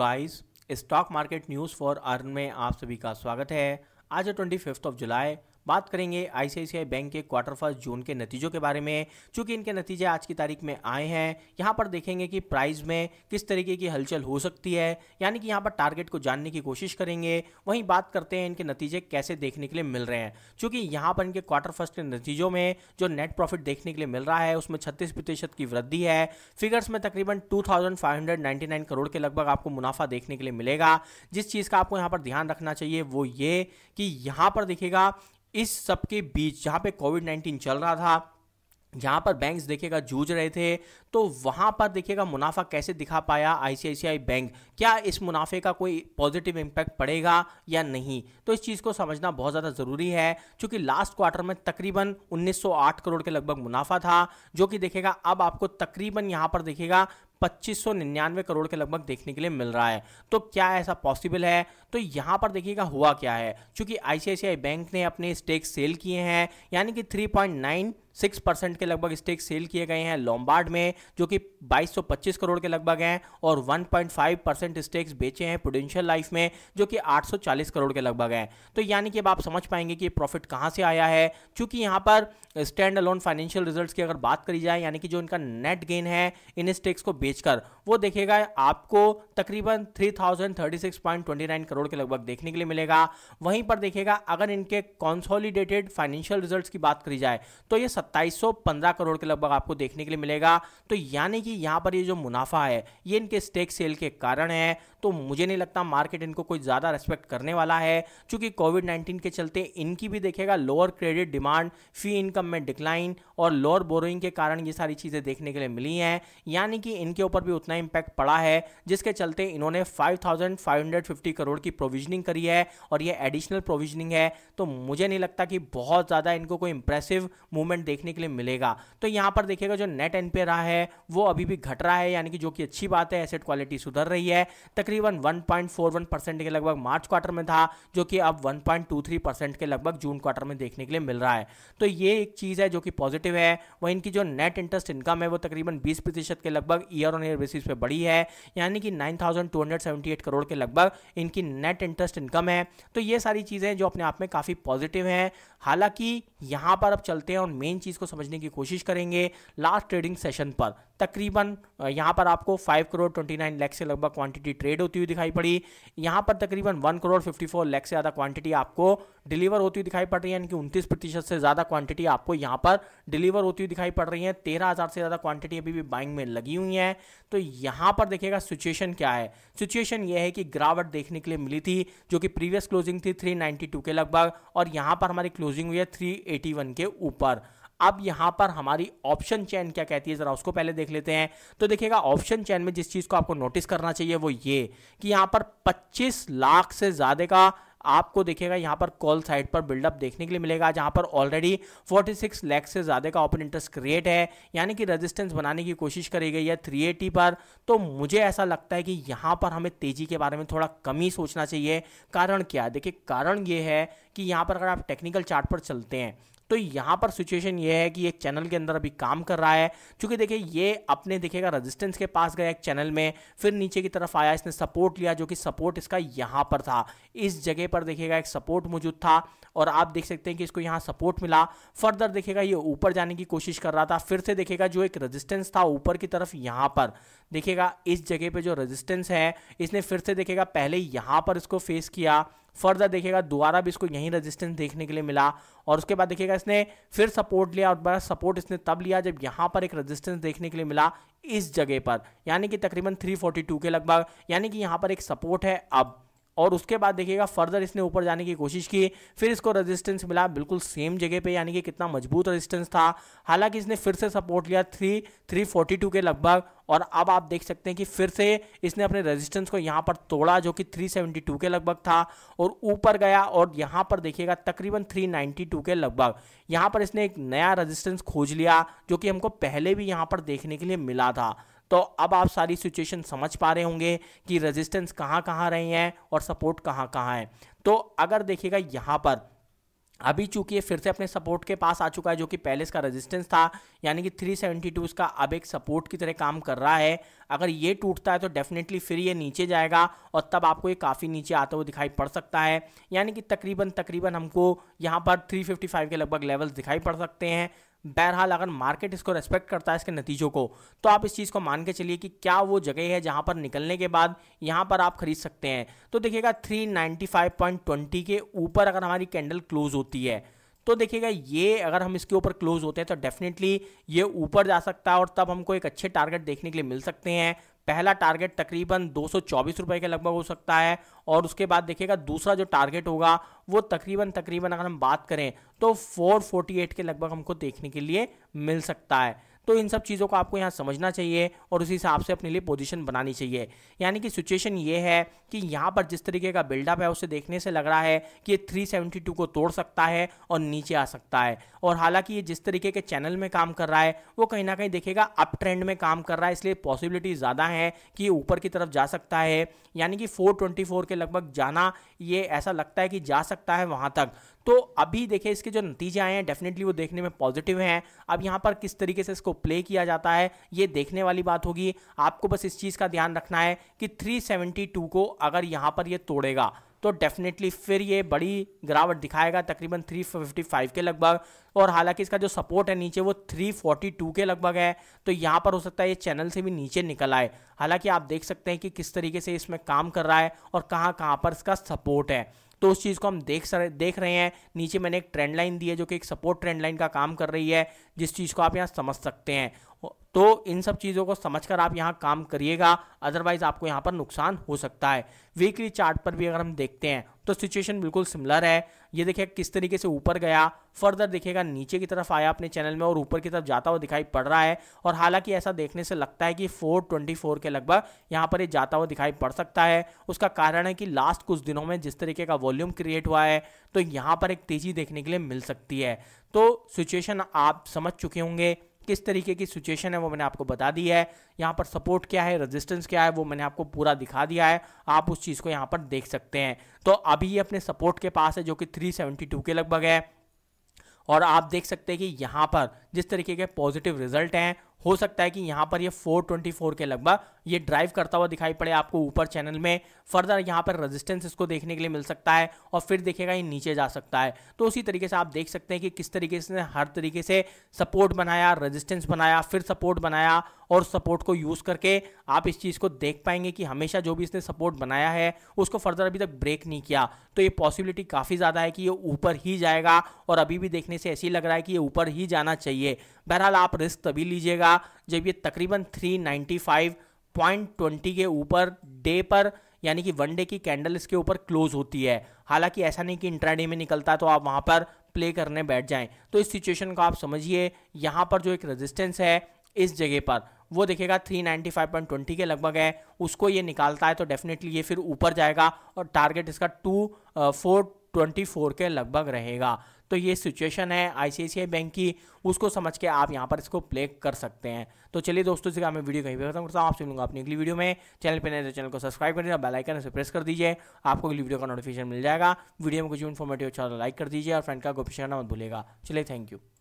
guys stock market news for earn में आप सभी का स्वागत है आज है ट्वेंटी फिफ्थ ऑफ जुलाई बात करेंगे आईसीआईसीआई बैंक के क्वार्टर फर्स्ट जून के नतीजों के बारे में चूंकि इनके नतीजे आज की तारीख में आए हैं यहाँ पर देखेंगे कि प्राइस में किस तरीके की हलचल हो सकती है यानी कि यहाँ पर टारगेट को जानने की कोशिश करेंगे वहीं बात करते हैं इनके नतीजे कैसे देखने के लिए मिल रहे हैं चूंकि यहाँ पर इनके क्वार्टर फर्स्ट के नतीजों में जो नेट प्रॉफिट देखने के लिए मिल रहा है उसमें छत्तीस प्रतिशत की वृद्धि है फिगर्स में तकरीबन टू करोड़ के लगभग आपको मुनाफा देखने के लिए मिलेगा जिस चीज़ का आपको यहाँ पर ध्यान रखना चाहिए वो ये कि यहाँ पर देखिएगा इस सब के बीच जहाँ पे कोविड 19 चल रहा था जहाँ पर बैंक्स देखिएगा जूझ रहे थे तो वहाँ पर देखिएगा मुनाफा कैसे दिखा पाया आईसीआईसीआई बैंक क्या इस मुनाफे का कोई पॉजिटिव इम्पैक्ट पड़ेगा या नहीं तो इस चीज़ को समझना बहुत ज़्यादा ज़रूरी है क्योंकि लास्ट क्वार्टर में तकरीबन 1908 करोड़ के लगभग मुनाफा था जो कि देखेगा अब आपको तकरीबन यहाँ पर देखेगा पच्चीस करोड़ के लगभग देखने के लिए मिल रहा है तो क्या ऐसा पॉसिबल है तो यहाँ पर देखिएगा हुआ क्या है क्योंकि आई बैंक ने अपने स्टेक सेल किए हैं यानी कि थ्री सिक्स परसेंट के लगभग स्टेक सेल किए गए हैं लॉम्बार्ड में जो कि 2225 करोड़ के लगभग हैं और 1.5 परसेंट स्टेक्स बेचे हैं प्रोडेंशियल लाइफ में जो कि 840 करोड़ के लगभग हैं तो यानी कि अब आप समझ पाएंगे कि प्रॉफिट कहाँ से आया है चूंकि यहाँ पर स्टैंड अलोन फाइनेंशियल रिजल्ट की अगर बात करी जाए यानी कि जो इनका नेट गेन है इन स्टेक्स को बेचकर वो देखेगा आपको तकरीबन थ्री करोड़ के लगभग देखने के लिए मिलेगा वहीं पर देखेगा अगर इनके कॉन्सोलिडेटेड फाइनेंशियल रिजल्ट की बात करी जाए तो ये 2715 करोड़ के लगभग आपको देखने के लिए मिलेगा तो यानी कि यहाँ पर ये जो मुनाफा है ये इनके स्टेक सेल के कारण है तो मुझे नहीं लगता मार्केट इनको कोई ज़्यादा रेस्पेक्ट करने वाला है चूँकि कोविड नाइन्टीन के चलते इनकी भी देखेगा lower credit demand fee income में डिक्लाइन और लोअर बोरोइंग के कारण ये सारी चीज़ें देखने के लिए मिली हैं यानी कि इनके ऊपर भी उतना इम्पैक्ट पड़ा है जिसके चलते इन्होंने फाइव करोड़ की प्रोविजनिंग करी है और ये एडिशनल प्रोविजनिंग है तो मुझे नहीं लगता कि बहुत ज़्यादा इनको कोई इंप्रेसिव मूवमेंट देखने के लिए मिलेगा तो यहां पर देखिएगा जो नेट एनपीए रहा है वो अभी भी घट रहा है यानी कि जो कि अच्छी बात है एसेट क्वालिटी सुधर रही है तकरीबन 1.41 परसेंट के लगभग मार्च क्वार्टर में था जो कि अब 1.23 परसेंट के लगभग जून क्वार्टर में देखने के लिए मिल रहा है तो ये एक चीज़ है जो कि पॉजिटिव है वह इनकी जो नेट इंटरेस्ट इनकम है वो तकरीबन बीस प्रतिशत के लगभग ईयर ऑन ईयर बेसिस पे बढ़ी है यानी कि नाइन करोड़ के लगभग इनकी नेट इंटरेस्ट इनकम है तो ये सारी चीज़ें जो अपने आप में काफ़ी पॉजिटिव है हालांकि यहां पर अब चलते हैं और मेन चीज़ को समझने की कोशिश करेंगे लास्ट ट्रेडिंग सेशन पर तकरीबन यहाँ पर आपको 5 करोड़ 29 लाख से लगभग क्वांटिटी ट्रेड होती हुई दिखाई पड़ी यहाँ पर तकरीबन 1 करोड़ 54 लाख से ज़्यादा क्वांटिटी आपको डिलीवर होती हुई दिखाई पड़ रही है यानी कि उनतीस प्रतिशत से ज़्यादा क्वांटिटी आपको यहाँ पर डिलीवर होती हुई दिखाई पड़ रही है तेरह हज़ार से ज़्यादा क्वांटिटी अभी भी बाइंग में लगी हुई है तो यहाँ पर देखिएगा सिचुएशन क्या है सिचुएशन यह है कि गिरावट देखने के लिए मिली थी जो कि प्रीवियस क्लोजिंग थी टू के लगभग और यहाँ पर हमारी क्लोजिंग हुई है वन के ऊपर अब यहाँ पर हमारी ऑप्शन चैन क्या कहती है ज़रा उसको पहले देख देख लेते हैं तो देखिएगा ऑप्शन चैन में जिस चीज़ को आपको नोटिस करना चाहिए वो ये कि यहां पर 25 लाख से ज़्यादा का आपको देखिएगा यहां पर कॉल साइड पर बिल्डअप देखने के लिए मिलेगा जहां पर ऑलरेडी 46 लाख से ज़्यादा का ओपन इंटरेस्ट क्रिएट है यानी कि रेजिस्टेंस बनाने की कोशिश करी गई है 380 पर तो मुझे ऐसा लगता है कि यहां पर हमें तेज़ी के बारे में थोड़ा कमी सोचना चाहिए कारण क्या देखिए कारण ये है कि यहां पर अगर आप टेक्निकल चार्ट पर चलते हैं तो यहाँ पर सिचुएशन ये है कि एक चैनल के अंदर अभी काम कर रहा है चूंकि देखिए ये अपने देखेगा रजिस्टेंस के पास गया एक चैनल में फिर नीचे की तरफ आया इसने सपोर्ट लिया जो कि सपोर्ट इसका यहाँ पर था इस जगह पर देखिएगा एक सपोर्ट मौजूद था और आप देख सकते हैं कि इसको यहाँ सपोर्ट मिला फर्दर देखेगा ये ऊपर जाने की कोशिश कर रहा था फिर से देखेगा जो एक रजिस्टेंस था ऊपर की तरफ यहाँ पर देखेगा इस जगह पर जो रजिस्टेंस है इसने फिर से देखेगा पहले यहाँ पर इसको फेस किया फर्दर देखिएगा दोबारा भी इसको यहीं रेजिस्टेंस देखने के लिए मिला और उसके बाद देखिएगा इसने फिर सपोर्ट लिया और बड़ा सपोर्ट इसने तब लिया जब यहाँ पर एक रेजिस्टेंस देखने के लिए मिला इस जगह पर यानी कि तकरीबन 342 के लगभग यानी कि यहाँ पर एक सपोर्ट है अब और उसके बाद देखिएगा फर्दर इसने ऊपर जाने की कोशिश की फिर इसको रेजिस्टेंस मिला बिल्कुल सेम जगह पे यानी कि कितना मजबूत रेजिस्टेंस था हालांकि इसने फिर से सपोर्ट लिया थ्री थ्री फोर्टी टू के लगभग और अब आप देख सकते हैं कि फिर से इसने अपने रेजिस्टेंस को यहाँ पर तोड़ा जो कि 372 के लगभग था और ऊपर गया और यहाँ पर देखिएगा तकरीबन 392 के लगभग यहाँ पर इसने एक नया रेजिस्टेंस खोज लिया जो कि हमको पहले भी यहाँ पर देखने के लिए मिला था तो अब आप सारी सिचुएशन समझ पा रहे होंगे कि रेजिस्टेंस कहाँ कहाँ रहे हैं और सपोर्ट कहाँ कहाँ है तो अगर देखिएगा यहाँ पर अभी चूंकि ये फिर से अपने सपोर्ट के पास आ चुका है जो कि पहले इसका रेजिस्टेंस था यानी कि 372 इसका अब एक सपोर्ट की तरह काम कर रहा है अगर ये टूटता है तो डेफिनेटली फिर ये नीचे जाएगा और तब आपको ये काफ़ी नीचे आता हुआ दिखाई पड़ सकता है यानी कि तकरीबन तकरीबन हमको यहाँ पर 355 के लगभग लेवल्स दिखाई पड़ सकते हैं बहरहाल अगर मार्केट इसको रेस्पेक्ट करता है इसके नतीजों को तो आप इस चीज़ को मान के चलिए कि क्या वो जगह है जहां पर निकलने के बाद यहां पर आप खरीद सकते हैं तो देखिएगा 395.20 के ऊपर अगर हमारी कैंडल क्लोज होती है तो देखिएगा ये अगर हम इसके ऊपर क्लोज होते हैं तो डेफिनेटली ये ऊपर जा सकता है और तब हमको एक अच्छे टारगेट देखने के लिए मिल सकते हैं पहला टारगेट तकरीबन दो रुपए के लगभग हो सकता है और उसके बाद देखिएगा दूसरा जो टारगेट होगा वो तकरीबन तकरीबन अगर हम बात करें तो 448 के लगभग हमको देखने के लिए मिल सकता है तो इन सब चीज़ों को आपको यहाँ समझना चाहिए और उसी हिसाब से अपने लिए पोजीशन बनानी चाहिए यानी कि सिचुएशन ये है कि यहाँ पर जिस तरीके का बिल्डअप है उसे देखने से लग रहा है कि ये 372 को तोड़ सकता है और नीचे आ सकता है और हालांकि ये जिस तरीके के चैनल में काम कर रहा है वो कहीं ना कहीं देखेगा अप ट्रेंड में काम कर रहा है इसलिए पॉसिबिलिटी ज़्यादा है कि ये ऊपर की तरफ जा सकता है यानी कि फोर के लगभग जाना ये ऐसा लगता है कि जा सकता है वहाँ तक तो अभी देखिए इसके जो नतीजे आए हैं डेफिनेटली वो देखने में पॉजिटिव हैं अब यहाँ पर किस तरीके से इसको प्ले किया जाता है ये देखने वाली बात होगी आपको बस इस चीज़ का ध्यान रखना है कि 372 को अगर यहाँ पर ये तोड़ेगा तो डेफिनेटली फिर ये बड़ी गिरावट दिखाएगा तकरीबन 355 के लगभग और हालांकि इसका जो सपोर्ट है नीचे वो 342 के लगभग है तो यहाँ पर हो सकता है ये चैनल से भी नीचे निकल आए हालांकि आप देख सकते हैं कि किस तरीके से इसमें काम कर रहा है और कहाँ कहाँ पर इसका सपोर्ट है तो उस चीज़ को हम देख सर देख रहे हैं नीचे मैंने एक ट्रेंड लाइन दी है जो कि एक सपोर्ट ट्रेंड लाइन का काम कर रही है जिस चीज़ को आप यहाँ समझ सकते हैं तो इन सब चीज़ों को समझकर आप यहाँ काम करिएगा अदरवाइज आपको यहाँ पर नुकसान हो सकता है वीकली चार्ट पर भी अगर हम देखते हैं तो सिचुएशन बिल्कुल सिमिलर है ये देखिए किस तरीके से ऊपर गया फर्दर देखेगा नीचे की तरफ आया अपने चैनल में और ऊपर की तरफ जाता हुआ दिखाई पड़ रहा है और हालांकि ऐसा देखने से लगता है कि 424 के लगभग यहाँ पर ये जाता हुआ दिखाई पड़ सकता है उसका कारण है कि लास्ट कुछ दिनों में जिस तरीके का वॉल्यूम क्रिएट हुआ है तो यहाँ पर एक तेजी देखने के लिए मिल सकती है तो सिचुएशन आप समझ चुके होंगे किस तरीके की सिचुएशन है वो मैंने आपको बता दी है यहाँ पर सपोर्ट क्या है रेजिस्टेंस क्या है वो मैंने आपको पूरा दिखा दिया है आप उस चीज़ को यहाँ पर देख सकते हैं तो अभी ये अपने सपोर्ट के पास है जो कि 372 के लगभग है और आप देख सकते हैं कि यहाँ पर जिस तरीके के पॉजिटिव रिजल्ट हैं हो सकता है कि यहाँ पर ये 424 के लगभग ये ड्राइव करता हुआ दिखाई पड़े आपको ऊपर चैनल में फर्दर यहाँ पर रेजिस्टेंस इसको देखने के लिए मिल सकता है और फिर देखेगा ये नीचे जा सकता है तो उसी तरीके से आप देख सकते हैं कि किस तरीके से हर तरीके से सपोर्ट बनाया रेजिस्टेंस बनाया फिर सपोर्ट बनाया और सपोर्ट को यूज़ करके आप इस चीज़ को देख पाएंगे कि हमेशा जो भी इसने सपोर्ट बनाया है उसको फर्दर अभी तक ब्रेक नहीं किया तो ये पॉसिबिलिटी काफ़ी ज़्यादा है कि ये ऊपर ही जाएगा और अभी भी देखने से ऐसे ही लग रहा है कि ये ऊपर ही जाना चाहिए बहरहाल आप रिस्क तभी लीजिएगा जब ये तकरीबन 395.20 के ऊपर डे पर यानी कि वन डे की कैंडल इसके ऊपर क्लोज होती है हालांकि ऐसा नहीं कि इंट्राडे में निकलता तो आप वहां पर प्ले करने बैठ जाएं तो इस सिचुएशन को आप समझिए यहाँ पर जो एक रेजिस्टेंस है इस जगह पर वो देखेगा 395.20 के लगभग है उसको ये निकालता है तो डेफिनेटली ये फिर ऊपर जाएगा और टारगेट इसका टू फोर ट्वेंटी फोर के लगभग रहेगा तो ये सिचुएशन है आईसीआईसीआई बैंक की उसको समझ के आप यहाँ पर इसको प्ले कर सकते हैं तो चलिए दोस्तों इसका मैं वीडियो कहीं पर खत्म करता हूँ आपसे मिलूंगा अपनी अगली वीडियो में चैनल पर नए तो चैनल को सब्सक्राइब कर दीजिए बेलाइकन से प्रेस कर दीजिए आपको अगली वीडियो का नोटिफिकेशन मिल जाएगा वीडियो में कुछ इन्फॉर्मेटिव अच्छा लाइक कर दीजिए और फ्रेंड का गोपेश मत भूलेगा चलिए थैंक यू